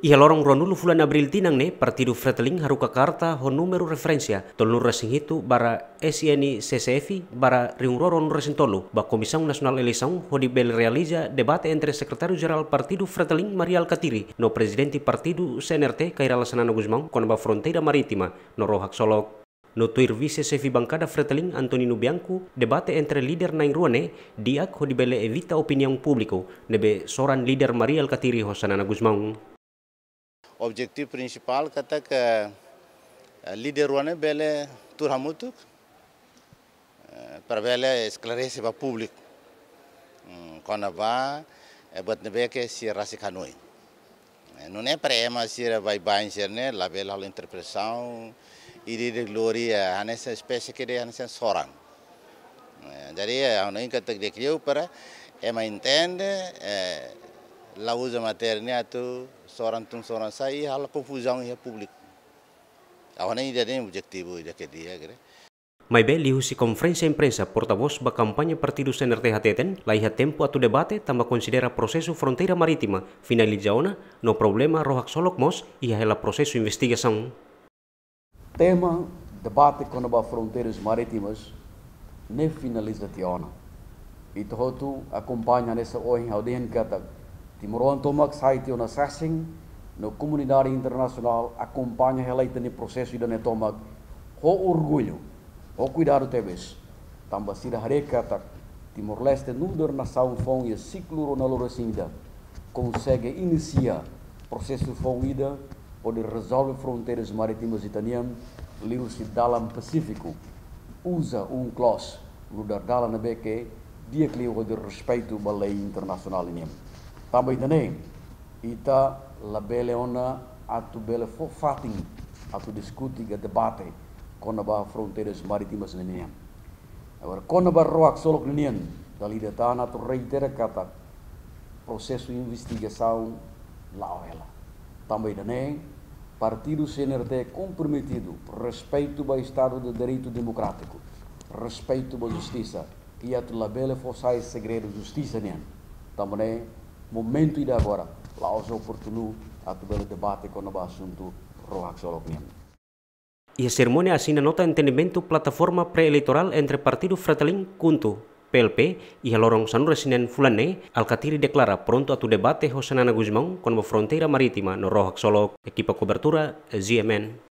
Ia lorong ronulu fulan Abril tinang ne partidu Fretling haruka karta ho numero referensia tolu resing hitu bara SNI CCFI bara riung roron resing tolu ba komisang Nasional elisang ho di bel realiza debate entre secretário Jeral partidu Fretling Marial Katiri no presidenti partidu CNRT Kairala Sanana Guzmão con ba fronteira maritima no rohak solok No tuir vice-chefe bangkada Fretling Antonino Bianco, debate entre leader na Ruane, diak ho dibele evita opinion publiko nebe soran leader Maria Alcatiri Hosanana Guzmão. objetivo principal kata ke eh, líder wana bele turhamutuk eh, para bele esclarecer para público quando vá é batnebe que se rasicanoi não é para ema se vai bem ser né lá bela a interpretação e de glória a nessa espécie que de a nessa sorang jadi a não é que te para ema entende eh, lá usa a tu seorang tung seorang sai hal confusão ia público. Ahora ainda tem objetivo de que dia, kira. Maibel lihusi konferensi imprensa portavoz ba campaña partidos la laiha tempo atu debate tamba considera proceso fronteira marítima finalizaona no problema rohak solok mos ia hela processo investigasaun Tema debate kono ba fronteiras marítimas ne finalizaziona. Ito hotu acompanha nessa oin audien katak Timuroan Tomax Haiti una sessing na comunidade internacional acompanha eleita no processo da Netomac com orgulho, com cuidado talvez. Também se hareca ta Timor-Leste nunca nação fom e ciclo na Lorecinda consegue iniciar processo fomida onde resolve fronteiras marítimas italianas, livre-se dalam Pacífico, usa um clause, lugar dalam na BQ, dia que de respeito à lei internacional inimigo tabaidane ita labele ona atu bele forfating discutir discuti ga debate kona ba fronteiras marítimas nenian agora kona ba roak solok nenian dali da tana tu reitera kata processo de investigação lá ela também dane partido CNRT comprometido respeito ao estado de direito democrático respeito à justiça e a tu labele forçai segredo justiça nenian também momento de agora, lá os oportuno a todo debate com o assunto roaxolognia. E a cerimônia assina nota entendimento plataforma pré-eleitoral entre Partido Fratelin Cunto, PLP e a Lorong Sanura Sinen Fulane, Alcatiri declara pronto a tu debate José Nana Guzmão com a fronteira marítima no Roaxolog, equipa cobertura ZMN